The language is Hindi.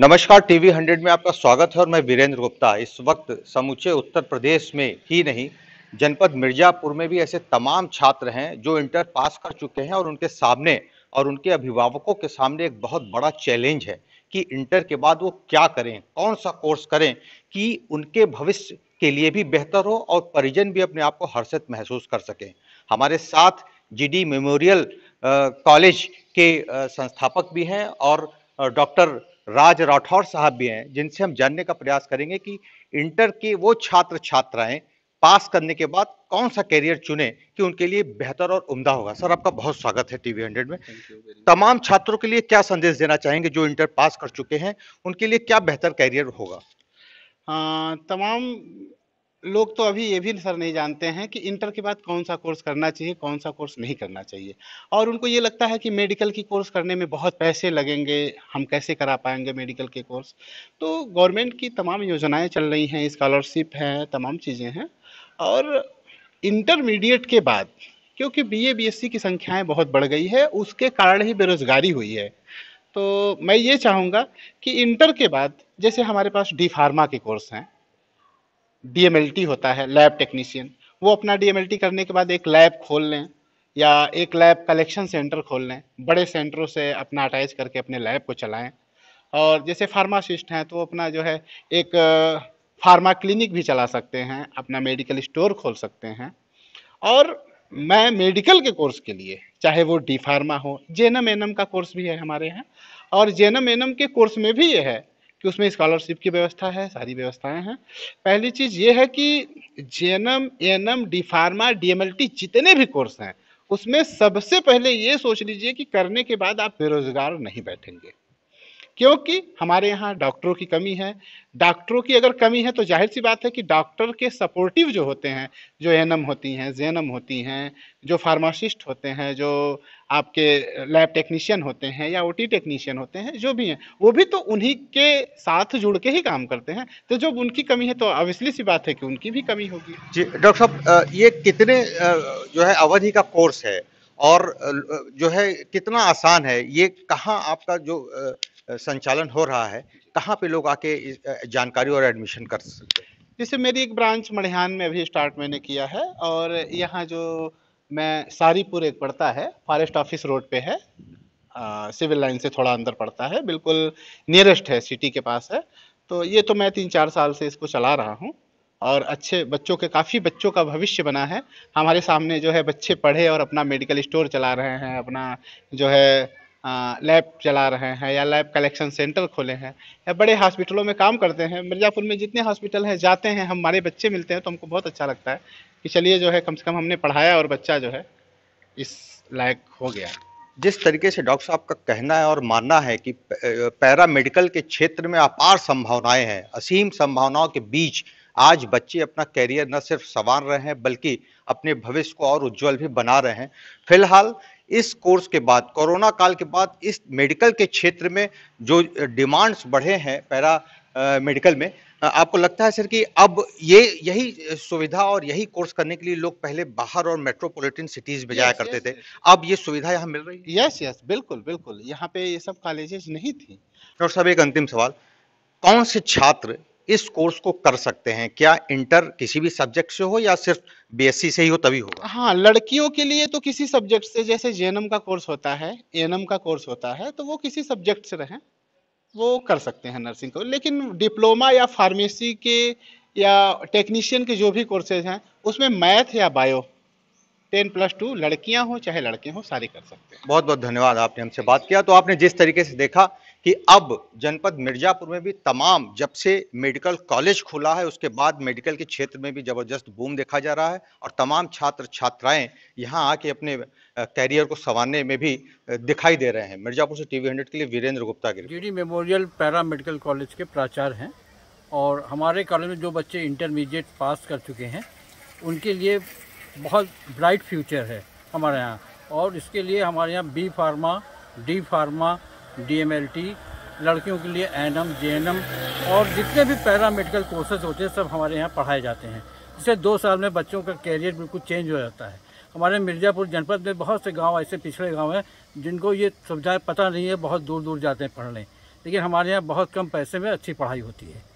नमस्कार टीवी 100 में आपका स्वागत है और मैं वीरेंद्र गुप्ता इस वक्त समूचे उत्तर प्रदेश में ही नहीं जनपद मिर्जापुर में भी ऐसे तमाम छात्र हैं जो इंटर पास कर चुके हैं और उनके सामने और उनके अभिभावकों के सामने एक बहुत बड़ा चैलेंज है कि इंटर के बाद वो क्या करें कौन सा कोर्स करें कि उनके भविष्य के लिए भी बेहतर हो और परिजन भी अपने आप को हर्षित महसूस कर सकें हमारे साथ जीडी मेमोरियल कॉलेज के संस्थापक भी हैं और डॉक्टर राज राठौर साहब भी हैं जिनसे हम जानने का प्रयास करेंगे कि इंटर के वो छात्र छात्राएं पास करने के बाद कौन सा कैरियर चुने कि उनके लिए बेहतर और उम्दा होगा सर आपका बहुत स्वागत है टीवी हंड्रेड में तमाम छात्रों के लिए क्या संदेश देना चाहेंगे जो इंटर पास कर चुके हैं उनके लिए क्या बेहतर कैरियर होगा आ, हाँ, तमाम लोग तो अभी ये भी सर नहीं जानते हैं कि इंटर के बाद कौन सा कोर्स करना चाहिए कौन सा कोर्स नहीं करना चाहिए और उनको ये लगता है कि मेडिकल की कोर्स करने में बहुत पैसे लगेंगे हम कैसे करा पाएंगे मेडिकल के कोर्स तो गवर्नमेंट की तमाम योजनाएं चल रही हैं स्कॉलरशिप हैं तमाम चीज़ें हैं और इंटरमीडिएट के बाद क्योंकि B A B S C की संख्याएँ बहुत बढ़ गई है उसके कारण ही बेरोजगारी हुई है तो मैं ये चाहूँगा कि इंटर के बाद जैसे हमारे पास डी फार्मा के कोर्स हैं डीएमएलटी होता है लैब टेक्नीशियन वो अपना डीएमएलटी करने के बाद एक लैब खोल लें या एक लैब कलेक्शन सेंटर खोल लें बड़े सेंटरों से अपना अटैच करके अपने लैब को चलाएं और जैसे फार्मासिस्ट हैं तो अपना जो है एक फार्मा क्लिनिक भी चला सकते हैं अपना मेडिकल स्टोर खोल सकते हैं और मैं मेडिकल के कोर्स के लिए चाहे वो डी फार्मा हो जेनम एनम का कोर्स भी है हमारे यहाँ और जेनम एनम के कोर्स में भी ये है कि उसमें स्कॉलरशिप की व्यवस्था है सारी व्यवस्थाएं हैं पहली चीज ये है कि J N M D pharma T जितने भी कोर्स हैं उसमें सबसे पहले ये सोच लीजिए कि करने के बाद आप बेरोजगार नहीं बैठेंगे क्योंकि हमारे यहाँ डॉक्टरों की कमी है डॉक्टरों की अगर कमी है तो जाहिर सी बात है कि डॉक्टर के सपोर्टिव जो होते हैं जो एन होती हैं जे होती हैं जो फार्मासिस्ट होते हैं जो आपके लैब टेक्नीशियन होते हैं या ओटी टेक्नीशियन होते हैं जो भी हैं वो भी तो उन्हीं के साथ जुड़ के ही काम करते हैं तो जब उनकी कमी है तो ऑब्वियसली सी बात है कि उनकी भी कमी होगी जी डॉक्टर साहब ये कितने जो है अवधि का कोर्स है और जो है कितना आसान है ये कहाँ आपका जो संचालन हो रहा है कहाँ पे लोग आके जानकारी और एडमिशन कर सकते हैं जैसे मेरी एक ब्रांच मणिहान में अभी स्टार्ट मैंने किया है और यहाँ जो मैं सारीपुर एक पड़ता है फॉरेस्ट ऑफिस रोड पे है सिविल लाइन से थोड़ा अंदर पड़ता है बिल्कुल नियरेस्ट है सिटी के पास है तो ये तो मैं तीन चार साल से इसको चला रहा हूँ और अच्छे बच्चों के काफ़ी बच्चों का भविष्य बना है हमारे सामने जो है बच्चे पढ़े और अपना मेडिकल स्टोर चला रहे हैं अपना जो है लैब चला रहे हैं या लैब कलेक्शन सेंटर खोले हैं या बड़े हॉस्पिटलों में काम करते हैं मिर्ज़ापुर में जितने हॉस्पिटल हैं जाते हैं हमारे बच्चे मिलते हैं तो हमको बहुत अच्छा लगता है कि चलिए जो है कम से कम हमने पढ़ाया और बच्चा जो है इस लायक हो गया जिस तरीके से डॉक्टर साहब का कहना है और मानना है कि पैरा मेडिकल के क्षेत्र में अपार संभावनाएं हैं असीम संभावनाओं के बीच आज बच्चे अपना कैरियर न सिर्फ संवार रहे हैं बल्कि अपने भविष्य को और उज्जवल भी बना रहे हैं फिलहाल इस कोर्स के बाद कोरोना काल के बाद इस मेडिकल के क्षेत्र में जो डिमांड्स बढ़े हैं पैरा मेडिकल में आपको लगता है सर कि अब ये यही सुविधा और यही कोर्स करने के लिए लोग पहले बाहर और मेट्रोपॉलिटन सिटीज में जाया करते थे अब ये सुविधा यहाँ मिल रही है यस यस बिल्कुल बिल्कुल यहाँ पे ये सब कॉलेजेस नहीं थी डॉक्टर साहब एक अंतिम सवाल कौन से छात्र इस कोर्स को कर सकते हैं क्या इंटर किसी भी सब्जेक्ट से हो या सिर्फ बीएससी से ही हो तभी होगा हाँ लड़कियों के लिए तो किसी सब्जेक्ट से जैसे जे का कोर्स होता है ए का कोर्स होता है तो वो किसी सब्जेक्ट से रहें वो कर सकते हैं नर्सिंग को लेकिन डिप्लोमा या फार्मेसी के या टेक्नीशियन के जो भी कोर्सेज हैं उसमें मैथ या बायो टेन प्लस टू लड़कियां हो चाहे लड़के हों सारे कर सकते हैं बहुत बहुत धन्यवाद आपने हमसे बात किया तो आपने जिस तरीके से देखा कि अब जनपद मिर्जापुर में भी तमाम जब से मेडिकल कॉलेज खुला है उसके बाद मेडिकल के क्षेत्र में भी जबरदस्त बूम देखा जा रहा है और तमाम छात्र छात्राएं यहाँ आके अपने कैरियर को संवारने में भी दिखाई दे रहे हैं मिर्जापुर से टीवी हंड्रेड के लिए Virendra Gupta K G memorial para medical college के प्राचार्य हैं और हमारे कॉलेज में जो बच्चे इंटरमीडिएट पास कर चुके हैं उनके लिए बहुत ब्राइट फ्यूचर है हमारे यहाँ और इसके लिए हमारे यहाँ B pharma D pharma DMLT लड़कियों के लिए एनएम जेएनएम और जितने भी पैरा मेडिकल कोर्सेज होते हैं सब हमारे यहाँ पढ़ाए जाते हैं जिससे दो साल में बच्चों का कैरियर बिल्कुल चेंज हो जाता है हमारे मिर्ज़ापुर जनपद में बहुत से गांव ऐसे पिछड़े गांव हैं जिनको ये सुविधाएं पता नहीं है बहुत दूर दूर जाते हैं पढ़ने लेकिन हमारे यहाँ बहुत कम पैसे में अच्छी पढ़ाई होती है